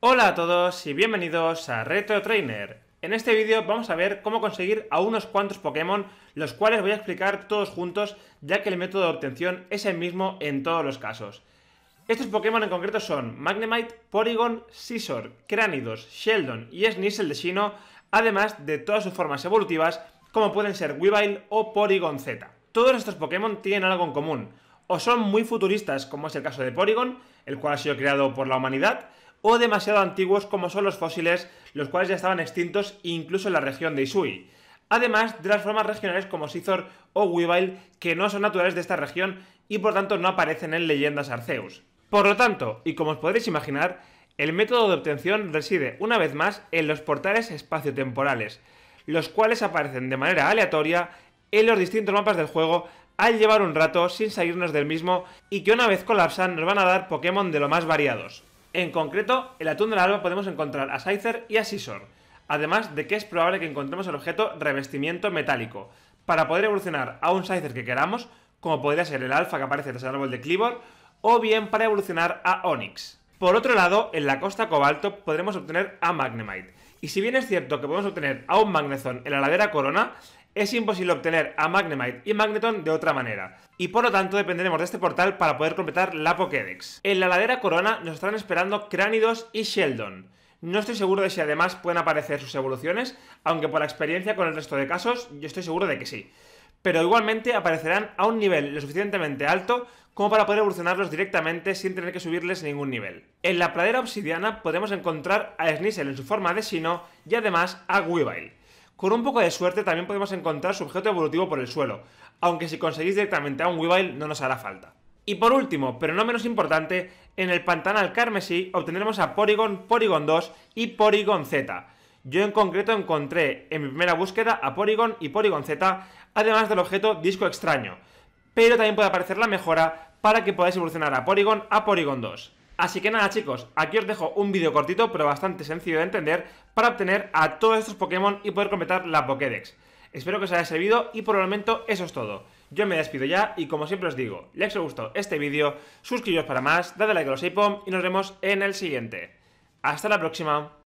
Hola a todos y bienvenidos a Retro Trainer. En este vídeo vamos a ver cómo conseguir a unos cuantos Pokémon, los cuales voy a explicar todos juntos, ya que el método de obtención es el mismo en todos los casos. Estos Pokémon en concreto son Magnemite, Porygon, Scizor, Cránidos, Sheldon y Snizzle de Shino, además de todas sus formas evolutivas, como pueden ser Weavile o Porygon Z. Todos estos Pokémon tienen algo en común, o son muy futuristas, como es el caso de Porygon, el cual ha sido creado por la humanidad, o demasiado antiguos como son los fósiles, los cuales ya estaban extintos incluso en la región de Isui. Además de las formas regionales como Scizor o Weavile, que no son naturales de esta región y por tanto no aparecen en leyendas arceus. Por lo tanto, y como os podréis imaginar, el método de obtención reside una vez más en los portales espaciotemporales, los cuales aparecen de manera aleatoria en los distintos mapas del juego al llevar un rato sin salirnos del mismo y que una vez colapsan nos van a dar Pokémon de lo más variados. En concreto, en la del alba podemos encontrar a Scyther y a Scizor, además de que es probable que encontremos el objeto revestimiento metálico, para poder evolucionar a un Scyther que queramos, como podría ser el alfa que aparece tras el árbol de Cleavor, o bien para evolucionar a Onix. Por otro lado, en la costa cobalto podremos obtener a Magnemite, y si bien es cierto que podemos obtener a un Magneton en la ladera corona, es imposible obtener a Magnemite y Magneton de otra manera, y por lo tanto dependeremos de este portal para poder completar la Pokédex. En la ladera Corona nos estarán esperando Cránidos y Sheldon. No estoy seguro de si además pueden aparecer sus evoluciones, aunque por la experiencia con el resto de casos yo estoy seguro de que sí. Pero igualmente aparecerán a un nivel lo suficientemente alto como para poder evolucionarlos directamente sin tener que subirles ningún nivel. En la pradera obsidiana podemos encontrar a Snizzle en su forma de Shino y además a Weavile. Con un poco de suerte también podemos encontrar su objeto evolutivo por el suelo, aunque si conseguís directamente a un Weavile no nos hará falta. Y por último, pero no menos importante, en el Pantanal Carmesí obtendremos a Porygon, Porygon 2 y Polygon Z. Yo en concreto encontré en mi primera búsqueda a Porygon y Polygon Z, además del objeto Disco Extraño. Pero también puede aparecer la mejora para que podáis evolucionar a Porygon a Porygon 2. Así que nada chicos, aquí os dejo un vídeo cortito pero bastante sencillo de entender para obtener a todos estos Pokémon y poder completar la Pokédex. Espero que os haya servido y por el momento eso es todo. Yo me despido ya y como siempre os digo, like os gustó este vídeo, suscribíos para más, dadle like a los y nos vemos en el siguiente. ¡Hasta la próxima!